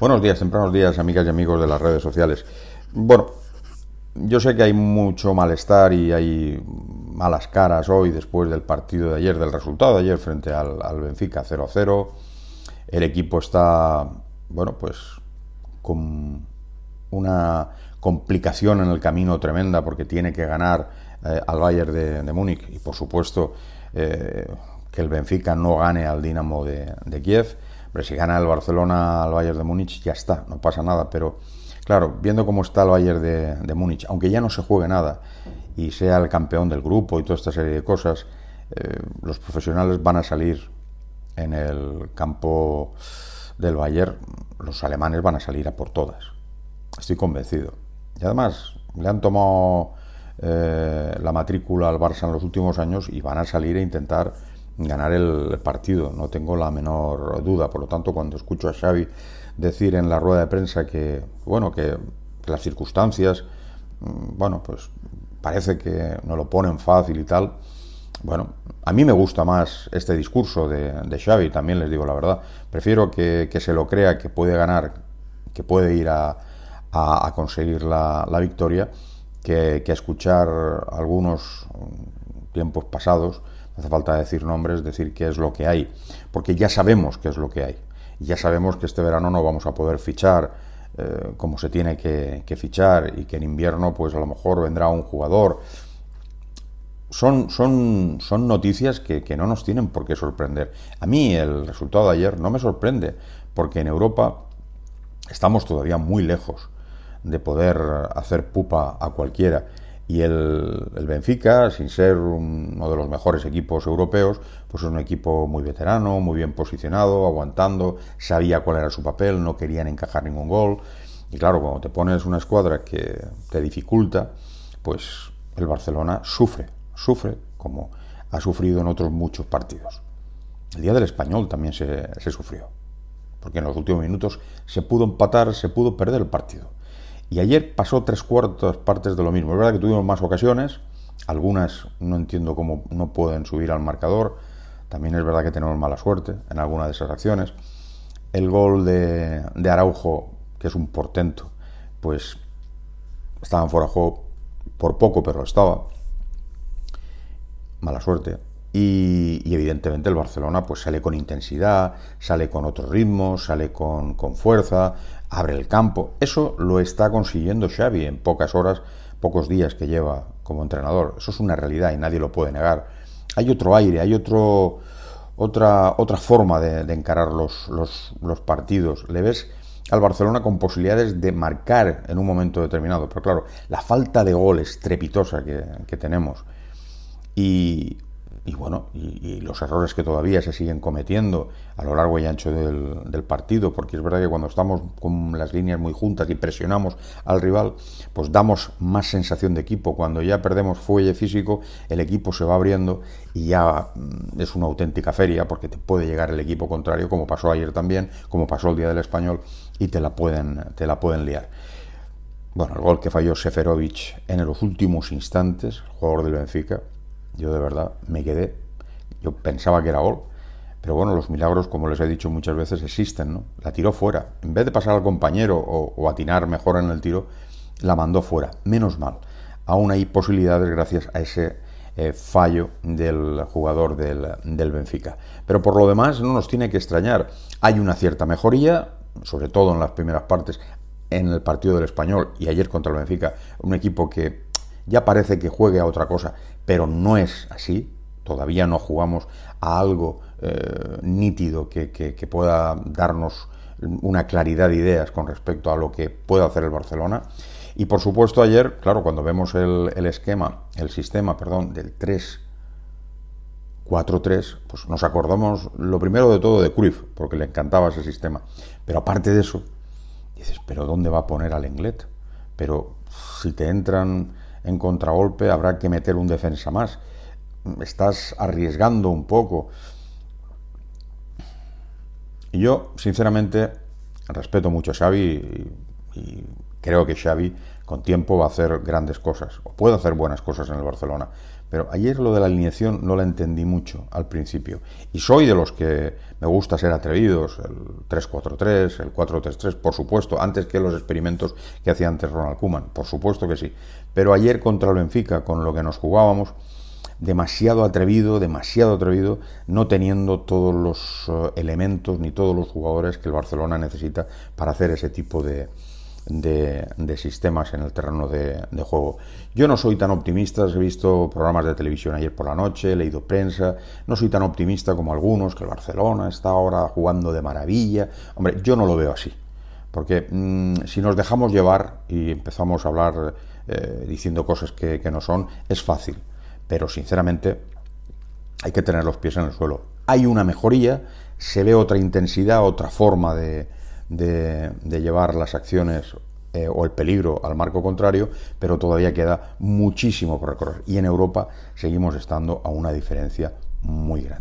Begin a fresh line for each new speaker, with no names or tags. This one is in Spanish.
Buenos días, tempranos días, amigas y amigos de las redes sociales. Bueno, yo sé que hay mucho malestar y hay malas caras hoy después del partido de ayer, del resultado de ayer frente al, Benfica 0-0. El equipo está, bueno, pues con una complicación en el camino tremenda porque tiene que ganar eh, al Bayern de, Múnich y por supuesto eh, que el Benfica no gane al Dinamo de Kiev si gana el Barcelona al Bayern de Múnich, ya está, no pasa nada. Pero claro, viendo cómo está el Bayern de, Múnich, aunque ya no se juegue nada y sea el campeón del grupo y toda esta serie de cosas, eh, los profesionales van a salir en el campo del Bayern, los alemanes van a salir a por todas. Estoy convencido. Y además, le han tomado eh, la matrícula al Barça en los últimos años y van a salir a intentar ganar el partido, no tengo la menor duda. Por lo tanto, cuando escucho a Xavi decir en la rueda de prensa que, bueno, que las circunstancias, mm, bueno, pues parece que no lo ponen fácil y tal. Bueno, a mí me gusta más este discurso de, Xavi, también les digo la verdad. Prefiero que, se lo crea que puede ganar, que puede ir a, a, conseguir la, victoria, que, que, escuchar algunos mm, tiempos pasados hace falta decir nombres, decir qué es lo que hay, porque ya sabemos qué es lo que hay. Ya sabemos que este verano no vamos a poder fichar eh, como se tiene que, fichar y que en invierno pues a lo mejor vendrá un jugador. Son, son, son noticias que no nos tienen por qué sorprender. A mí el resultado de ayer no me sorprende, porque en Europa estamos todavía muy lejos de poder hacer pupa a cualquiera. Y el, Benfica, sin ser uno de los mejores equipos europeos, pues es un equipo muy veterano, muy bien posicionado, aguantando, sabía cuál era su papel, no querían encajar ningún gol. Y claro, cuando te pones una escuadra que te dificulta, pues el Barcelona sufre, sufre como ha sufrido en otros muchos partidos. El día del español también se sufrió, porque en los últimos minutos se pudo empatar, se pudo perder el partido. Y ayer pasó tres cuartas partes de lo mismo. Es verdad que tuvimos más ocasiones, algunas no entiendo cómo no pueden subir al marcador. También es verdad que tenemos mala suerte en alguna de esas acciones. El gol de, Araujo, que es un portento, pues estaba en forajo por poco, pero estaba. Mala suerte. Y, evidentemente el Barcelona pues sale con intensidad, sale con otro ritmo, sale con, fuerza, abre el campo. Eso lo está consiguiendo Xavi en pocas horas, pocos días que lleva como entrenador. Eso es una realidad y nadie lo puede negar. Hay otro aire, hay otro, otra, otra forma de, encarar los, los, partidos. Le ves al Barcelona con posibilidades de marcar en un momento determinado. Pero claro, la falta de goles estrepitosa que, que tenemos y y bueno, y, los errores que todavía se siguen cometiendo a lo largo y ancho del, partido, porque es verdad que cuando estamos con las líneas muy juntas y presionamos al rival, pues damos más sensación de equipo. Cuando ya perdemos fuelle físico, el equipo se va abriendo y ya mm, es una auténtica feria, porque te puede llegar el equipo contrario, como pasó ayer también, como pasó el día del español, y te la pueden, te la pueden liar. Bueno, el gol que falló Seferovic en los últimos instantes, jugador del Benfica, yo de verdad me quedé, yo pensaba que era gol, pero bueno, los milagros, como les he dicho muchas veces, existen, ¿no? La tiró fuera. En vez de pasar al compañero o, atinar mejor en el tiro, la mandó fuera. Menos mal. Aún hay posibilidades gracias a ese eh, fallo del jugador del, del Benfica. Pero por lo demás, no nos tiene que extrañar. Hay una cierta mejoría, sobre todo en las primeras partes, en el partido del español y ayer contra el Benfica, un equipo que ya parece que juegue a otra cosa, pero no es así. Todavía no jugamos a algo eh, nítido que, pueda darnos una claridad de ideas con respecto a lo que puede hacer el Barcelona. Y por supuesto ayer, claro, cuando vemos el, esquema, el sistema, perdón, del 3 4-3, pues nos acordamos lo primero de todo de Cruyff, porque le encantaba ese sistema. Pero aparte de eso, dices, pero ¿dónde va a poner al Englet? Pero si te entran en contragolpe habrá que meter un defensa más. Estás arriesgando un poco. Y yo, sinceramente, respeto mucho a Xavi y, creo que Xavi con tiempo va a hacer grandes cosas, o puede hacer buenas cosas en el Barcelona. Pero ayer lo de la alineación no la entendí mucho al principio. Y soy de los que me gusta ser atrevidos, el 3-4-3, el 4-3-3, por supuesto, antes que los experimentos que hacía antes Ronald Kuman, por supuesto que sí. Pero ayer contra el Benfica, con lo que nos jugábamos, demasiado atrevido, demasiado atrevido, no teniendo todos los eh, elementos ni todos los jugadores que el Barcelona necesita para hacer ese tipo de, de, sistemas en el terreno de, juego. Yo no soy tan optimista, he visto programas de televisión ayer por la noche, he leído prensa, no soy tan optimista como algunos, que el Barcelona está ahora jugando de maravilla. Hombre, yo no lo veo así, porque mm, si nos dejamos llevar y empezamos a hablar eh, diciendo cosas que no son, es fácil, pero sinceramente hay que tener los pies en el suelo. Hay una mejoría, se ve otra intensidad, otra forma de, de, llevar las acciones eh, o el peligro al marco contrario, pero todavía queda muchísimo por recorrer. Y en Europa seguimos estando a una diferencia muy grande.